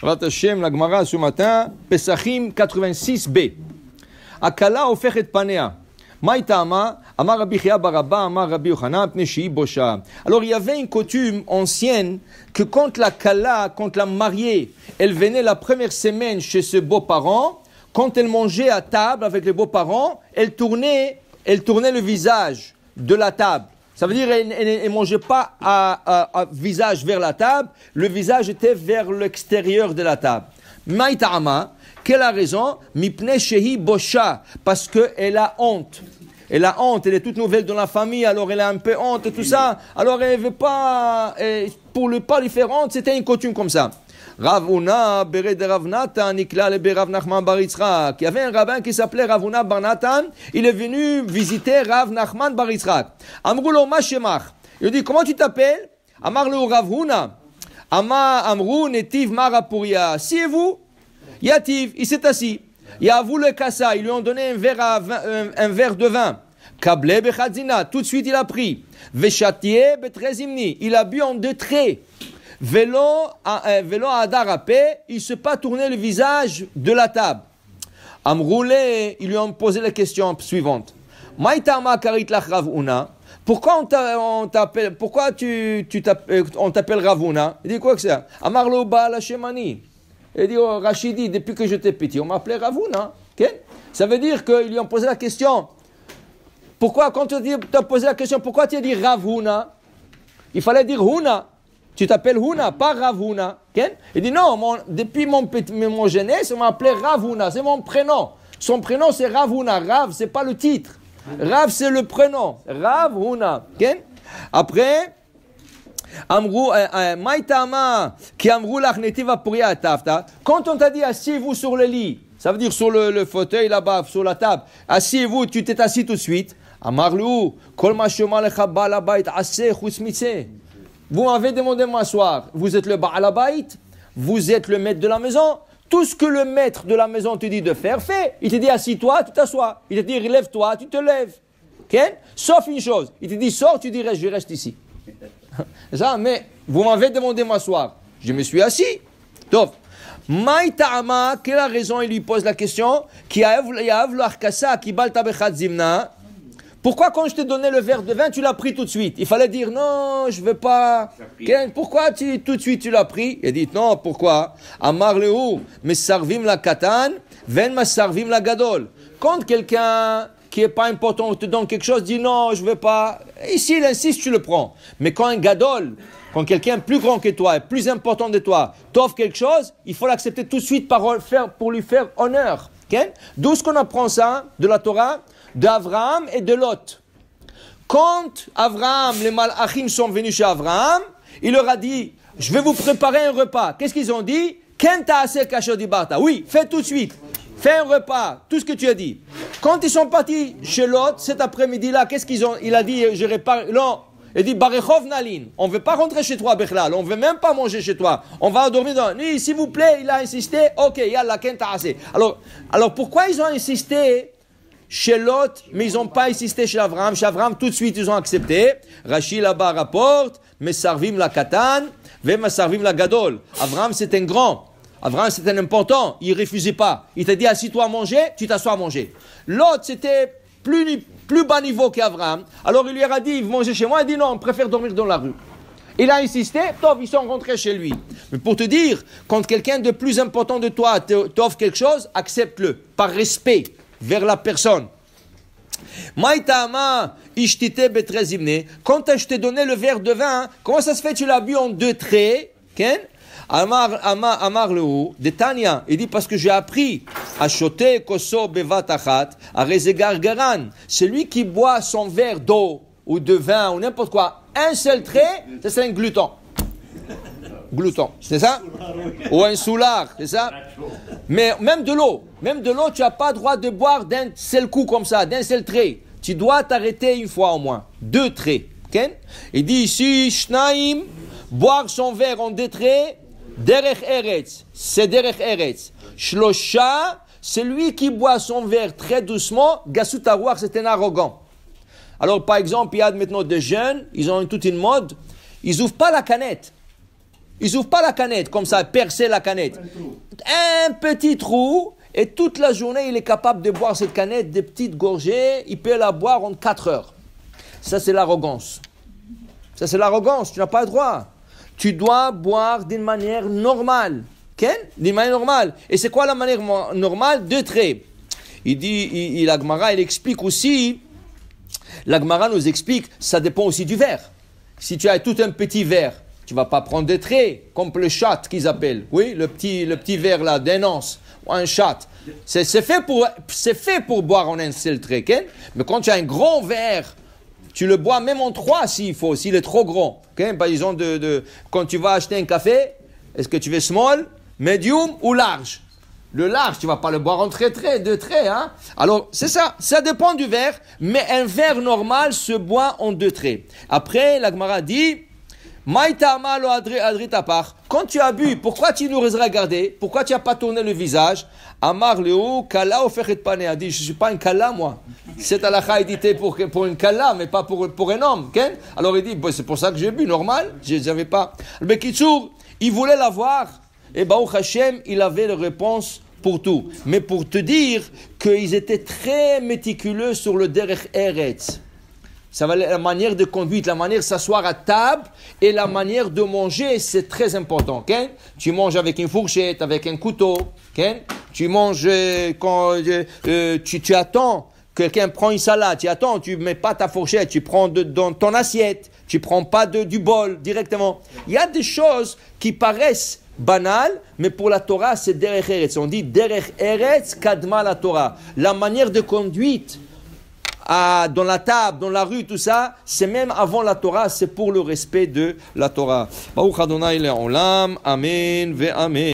ce 86 Alors il y avait une coutume ancienne que quand la Kala, quand la mariée, elle venait la première semaine chez ses beaux-parents, quand elle mangeait à table avec les beaux-parents, elle tournait, elle tournait le visage de la table. Ça veut dire, qu'elle ne mangeait pas à, visage vers la table, le visage était vers l'extérieur de la table. Maïta'ama, quelle a raison Mipne Shehi Bosha, parce qu'elle a honte et la honte, elle est toute nouvelle dans la famille, alors elle a un peu honte tout ça. Alors elle ne veut pas, pour le pas lui c'était une coutume comme ça. Ravuna Bered Ravnatan, le Berav Nachman Bar Yitzhak. Il y avait un rabbin qui s'appelait Ravuna Barnatan. Il est venu visiter Rav Nachman Bar Yitzhak. Amroulo Mashemach. Il dit Comment tu t'appelles Amarlo Ravuna. Ama Amrou Netiv Marapuria. Si vous Yativ, il s'est assis. Yavou le kassa, ils lui ont donné un verre, un, verre de vin. Kablé bechadzina, tout de suite il a pris. Veshatié betrezimni, il a bu en deux traits. Vélo, euh, vélo adarapé, il ne s'est pas tourné le visage de la table. Amroulé, ils lui ont posé la question suivante. Maïtama karit una. Pourquoi on t'appelle, pourquoi tu, tu euh, on t'appelle Ravuna Il dit quoi que c'est Amarlo la shemani. Il dit, oh, Rachidi, depuis que j'étais petit, on m'appelait Ravuna, ok hein. Ça veut dire qu'ils lui ont posé la question. Pourquoi, quand tu as posé la question, pourquoi tu as dit Ravuna hein? Il fallait dire Huna. Tu t'appelles Huna, pas Ravuna. ok hein. Il dit, non, depuis mon, mon jeunesse, on m'appelait Ravuna. C'est mon prénom. Son prénom, c'est Ravuna. Rav, c'est pas le titre. Rav, c'est le prénom. Ravuna. ok Après... Amrou, euh, euh, Maïtama, qui Amrou à tafta. Quand on t'a dit assieds vous sur le lit, ça veut dire sur le, fauteuil là-bas, sur la table, assieds vous tu t'es assis tout de suite. Amarlou, Vous m'avez demandé de m'asseoir. Vous êtes le Baalabait, vous êtes le maître de la maison. Tout ce que le maître de la maison te dit de faire, fais. Il te dit assis-toi, tu t'assois. Il te dit lève-toi, tu te lèves. Sauf une chose. Il te dit sors, tu dirais je reste ici. mais Vous m'avez demandé m'asseoir. Je me suis assis. donc Maïta'ama, quelle la raison il lui pose la question Pourquoi quand je t'ai donné le verre de vin, tu l'as pris tout de suite Il fallait dire non, je ne veux pas. Pourquoi tu, tout de suite tu l'as pris Il dit non, pourquoi Amar sarvim la katan, ven la gadol. Quand quelqu'un qui n'est pas important, on te donne quelque chose, dis non, je ne veux pas. Ici, il insiste, tu le prends. Mais quand un gadol, quand quelqu'un plus grand que toi plus important que toi t'offre quelque chose, il faut l'accepter tout de suite pour lui faire honneur. Okay? D'où ce qu'on apprend ça de la Torah, d'Abraham et de Lot. Quand Abraham, les Malachim sont venus chez Abraham, il leur a dit, je vais vous préparer un repas. Qu'est-ce qu'ils ont dit Kenta Oui, fais tout de suite fais un repas, tout ce que tu as dit. Quand ils sont partis chez l'autre, cet après-midi-là, qu'est-ce qu'ils ont Il a dit, je répare. Non, il dit, on ne veut pas rentrer chez toi, on ne veut même pas manger chez toi. On va dormir dans. Oui, s'il vous plaît, il a insisté, ok, yalla, kenta assez. Alors, alors pourquoi ils ont insisté chez Lot, mais ils n'ont pas insisté chez Avram. Chez Avram, tout de suite, ils ont accepté. Rachid là-bas rapporte, mais la Katan, Sarvim la Gadol. Avram, c'est un grand. Avram, c'était important, il refusait pas. Il t'a dit, assis-toi à manger, tu t'assois à manger. L'autre, c'était plus, plus bas niveau qu'Avram. Alors il lui a dit, mangez chez moi. Il a dit, non, on préfère dormir dans la rue. Il a insisté, Tov, ils sont rentrés chez lui. Mais pour te dire, quand quelqu'un de plus important de toi t'offre quelque chose, accepte-le, par respect vers la personne. Quand je t'ai donné le verre de vin, comment ça se fait tu l'as bu en deux traits Amar, Amar, le haut, il dit parce que j'ai appris à choter koso bevatachat, à gargaran. Celui qui boit son verre d'eau ou de vin ou n'importe quoi, un seul trait, c'est un gluten. Gluten, c'est ça Ou un soulard, c'est ça Mais même de l'eau, même de l'eau, tu n'as pas droit de boire d'un seul coup comme ça, d'un seul trait. Tu dois t'arrêter une fois au moins, deux traits. Il dit ici, Shnaim, boire son verre en deux traits, Derech Eretz, c'est Derech Eretz. Shlosha, celui qui boit son verre très doucement. gassoutawar c'est un arrogant. Alors, par exemple, il y a maintenant des jeunes, ils ont toute une mode, ils n'ouvrent pas la canette. Ils n'ouvrent pas la canette, comme ça, percer la canette. Un petit trou, et toute la journée, il est capable de boire cette canette, des petites gorgées, il peut la boire en 4 heures. Ça, c'est l'arrogance. Ça, c'est l'arrogance, tu n'as pas le droit tu dois boire d'une manière normale. D'une manière normale. Et c'est quoi la manière normale De trait. Il dit, il, il il explique aussi, l'Agmara nous explique, ça dépend aussi du verre. Si tu as tout un petit verre, tu vas pas prendre des traits, comme le chat qu'ils appellent. Oui, le petit, le petit verre là, d'un ou un chat. C'est fait, pour, fait pour boire en un seul trait. Mais quand tu as un grand verre tu le bois même en trois s'il faut, s'il est trop grand. Okay? Par exemple, de, quand tu vas acheter un café, est-ce que tu veux small, medium ou large le large, tu vas pas le boire en très très deux traits, hein. Alors, c'est ça. Ça dépend du verre, mais un verre normal se boit en deux traits. Après, l'Agmara dit, quand tu as bu, pourquoi tu nous pas regardé Pourquoi tu n'as pas tourné le visage Amar haut Kala a dit Je ne suis pas un Kala, moi. C'est à la édité pour, pour une Kala, mais pas pour, pour un homme. Alors il dit bah, C'est pour ça que j'ai bu, normal. Je n'avais pas. Le Kitsour, il voulait la voir Et Baruch Hashem, il avait la réponse pour tout. Mais pour te dire qu'ils étaient très méticuleux sur le Derech Eretz. Ça va la manière de conduite, la manière de s'asseoir à table et la manière de manger, c'est très important. Tu manges avec une fourchette, avec un couteau. Tu manges euh, quand euh, euh, tu, tu, attends. Quelqu'un prend une salade, tu attends, tu mets pas ta fourchette, tu prends dans ton assiette, tu prends pas du bol directement. Il y a des choses qui paraissent banales, mais pour la Torah, c'est derech eretz. On dit derech eretz kadma la Torah. La manière de conduite ah dans la table, dans la rue, tout ça, c'est même avant la Torah, c'est pour le respect de la Torah. Amen, Ve Amen.